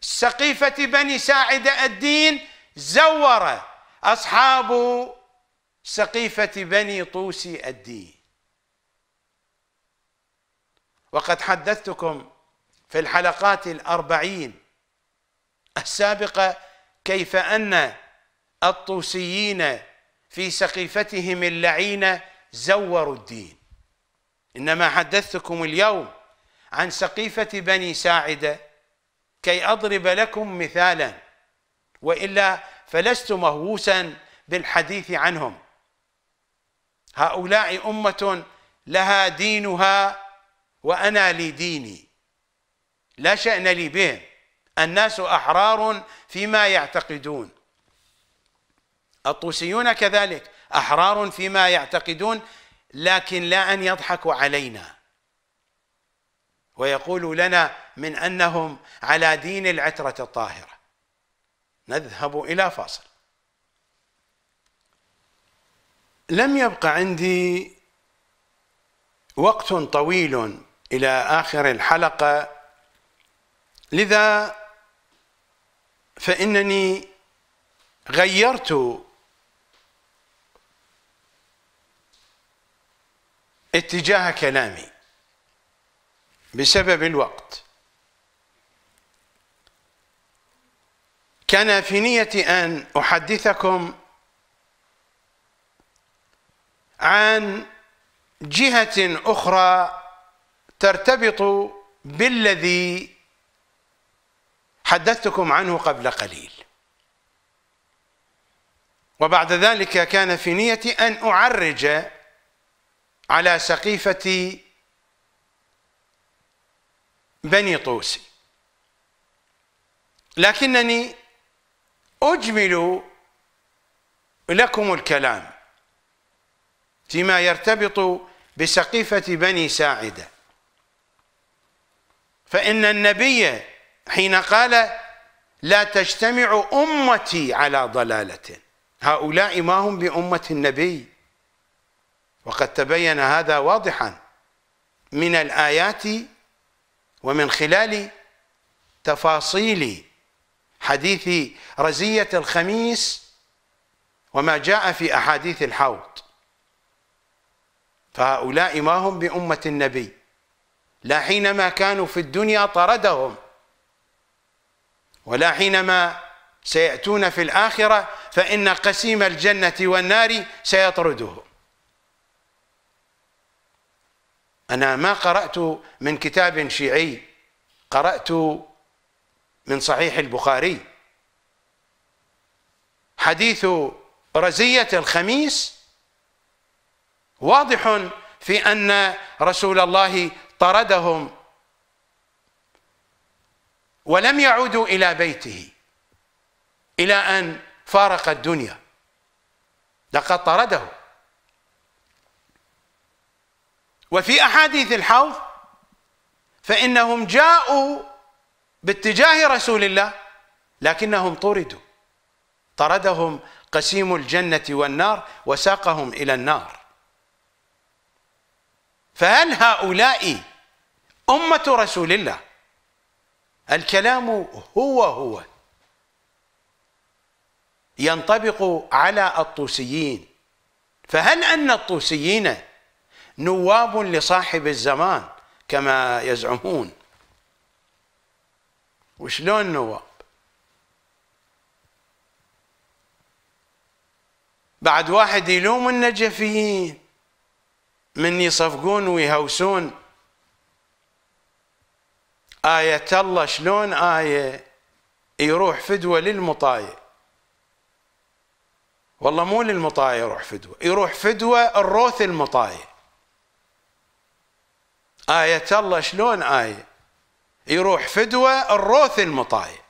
سقيفة بني ساعد الدين زور أصحاب سقيفة بني طوسي الدين وقد حدثتكم في الحلقات الأربعين السابقة كيف أن الطوسيين في سقيفتهم اللعينة زوروا الدين إنما حدثتكم اليوم عن سقيفة بني ساعدة كي أضرب لكم مثالا وإلا فلست مهووسا بالحديث عنهم هؤلاء أمة لها دينها وأنا لديني لا شأن لي بهم الناس أحرار فيما يعتقدون الطوسيون كذلك أحرار فيما يعتقدون لكن لا أن يضحكوا علينا ويقولوا لنا من أنهم على دين العترة الطاهرة نذهب إلى فاصل لم يبق عندي وقت طويل إلى آخر الحلقة لذا فإنني غيرت اتجاه كلامي بسبب الوقت كان في نيتي أن أحدثكم عن جهة أخرى ترتبط بالذي حدثتكم عنه قبل قليل وبعد ذلك كان في نيتي أن أعرج على سقيفة بني طوسي لكنني أجمل لكم الكلام فيما يرتبط بسقيفة بني ساعدة فإن النبي حين قال لا تجتمع أمتي على ضلالة هؤلاء ما هم بأمة النبي وقد تبين هذا واضحا من الآيات ومن خلال تفاصيل حديث رزية الخميس وما جاء في أحاديث الحوض فهؤلاء ما هم بأمة النبي لا حينما كانوا في الدنيا طردهم ولا حينما سيأتون في الآخرة فإن قسيم الجنة والنار سيطردهم أنا ما قرأت من كتاب شيعي قرأت من صحيح البخاري حديث رزية الخميس واضح في أن رسول الله طردهم ولم يعودوا إلى بيته إلى أن فارق الدنيا لقد طرده وفي أحاديث الحوض فإنهم جاءوا باتجاه رسول الله لكنهم طردوا طردهم قسيم الجنة والنار وساقهم إلى النار فهل هؤلاء أمة رسول الله الكلام هو هو ينطبق على الطوسيين فهل أن الطوسيين نواب لصاحب الزمان كما يزعمون وشلون نواب بعد واحد يلوم النجفيين من يصفقون ويهوسون آية الله شلون آية يروح فدوة للمطاية والله مو للمطاية يروح فدوة يروح فدوة الروث المطاية آية الله شلون آية يروح فدوة الروث المطاية